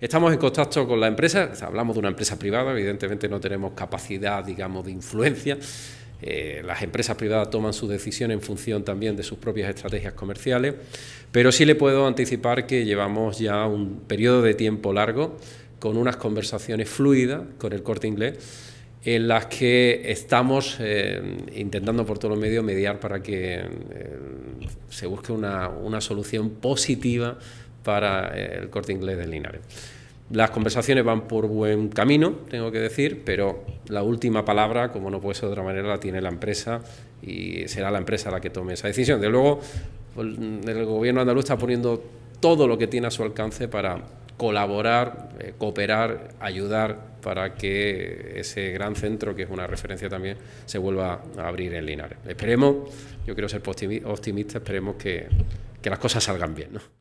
Estamos en contacto con la empresa, hablamos de una empresa privada, evidentemente no tenemos capacidad, digamos, de influencia. Eh, las empresas privadas toman su decisión en función también de sus propias estrategias comerciales, pero sí le puedo anticipar que llevamos ya un periodo de tiempo largo con unas conversaciones fluidas con el corte inglés en las que estamos eh, intentando por todos los medios mediar para que eh, se busque una solución positiva para eh, el corte inglés de Linares. Las conversaciones van por buen camino, tengo que decir, pero la última palabra, como no puede ser de otra manera, la tiene la empresa y será la empresa la que tome esa decisión. De luego, el gobierno andaluz está poniendo todo lo que tiene a su alcance para colaborar, eh, cooperar, ayudar para que ese gran centro, que es una referencia también, se vuelva a abrir en Linares. Esperemos, yo quiero ser optimista, esperemos que, que las cosas salgan bien. ¿no?